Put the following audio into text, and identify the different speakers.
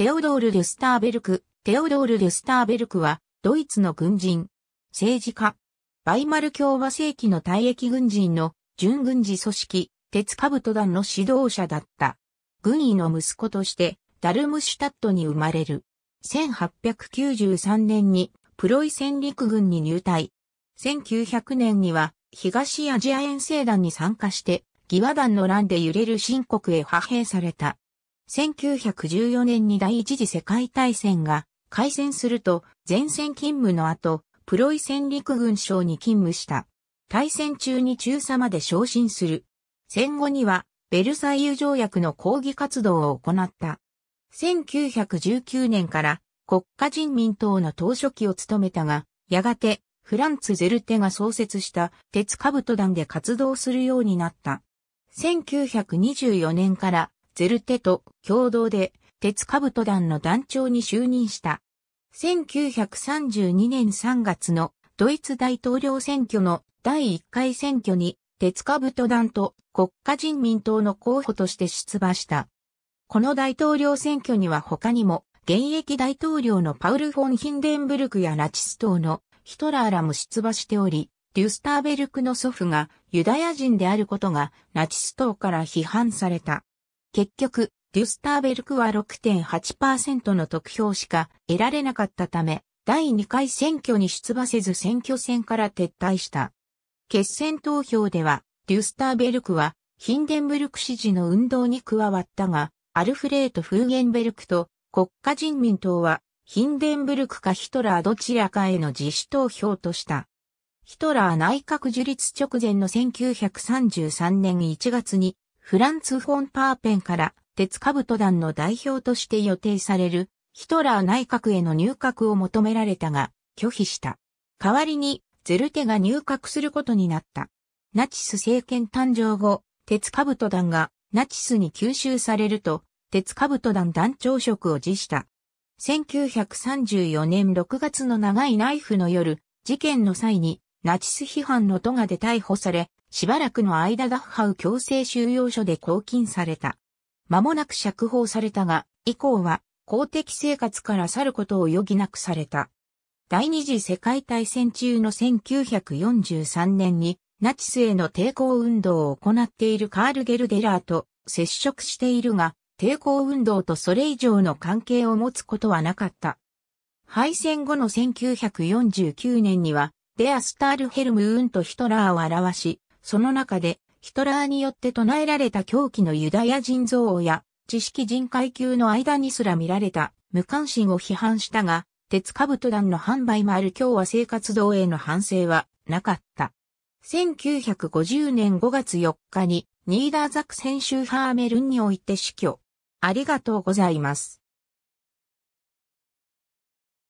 Speaker 1: テオドール・デュスターベルク。テオドール・デュスターベルクは、ドイツの軍人、政治家、バイマル共和世紀の退役軍人の準軍事組織、鉄兜団の指導者だった。軍医の息子として、ダルムシュタットに生まれる。1893年にプロイセン陸軍に入隊。1900年には東アジア遠征団に参加して、義和団の乱で揺れる新国へ派兵された。1914年に第一次世界大戦が開戦すると前線勤務の後、プロイセン陸軍省に勤務した。大戦中に中佐まで昇進する。戦後にはベルサイユ条約の抗議活動を行った。1919年から国家人民党の党書記を務めたが、やがてフランツ・ゼルテが創設した鉄兜団で活動するようになった。1924年からゼルテと共同で鉄兜団の団長に就任した。1932年3月のドイツ大統領選挙の第1回選挙に鉄兜団と国家人民党の候補として出馬した。この大統領選挙には他にも現役大統領のパウル・フォン・ヒンデンブルクやナチス党のヒトラーらも出馬しており、デュスターベルクの祖父がユダヤ人であることがナチス党から批判された。結局、デュスターベルクは6.8%の得票しか得られなかったため、第2回選挙に出馬せず選挙戦から撤退した。決選投票では、デュスターベルクは、ヒンデンブルク支持の運動に加わったが、アルフレート・フーゲンベルクと国家人民党は、ヒンデンブルクかヒトラーどちらかへの自主投票とした。ヒトラー内閣樹立直前の1933年1月にフランツ・フォン・パーペンから鉄兜団の代表として予定されるヒトラー内閣への入閣を求められたが拒否した。代わりにゼルテが入閣することになった。ナチス政権誕生後、鉄兜団がナチスに吸収されると、鉄兜団団長職を辞した。1934年6月の長いナイフの夜、事件の際にナチス批判の都がで逮捕され、しばらくの間ダッハウ強制収容所で拘禁された。間もなく釈放されたが、以降は公的生活から去ることを余儀なくされた。第二次世界大戦中の1943年にナチスへの抵抗運動を行っているカール・ゲルデラーと接触しているが、抵抗運動とそれ以上の関係を持つことはなかった。敗戦後の1949年にはデアスタールヘルムーンとヒトラーを表し、その中でヒトラーによって唱えられた狂気のユダヤ人憎悪や知識人階級の間にすら見られた無関心を批判したが、鉄兜団の販売もある共和生活動への反省はなかった。1950年5月4日にニーダーザク選手ファーメルンにおいて死去。ありがとうございます。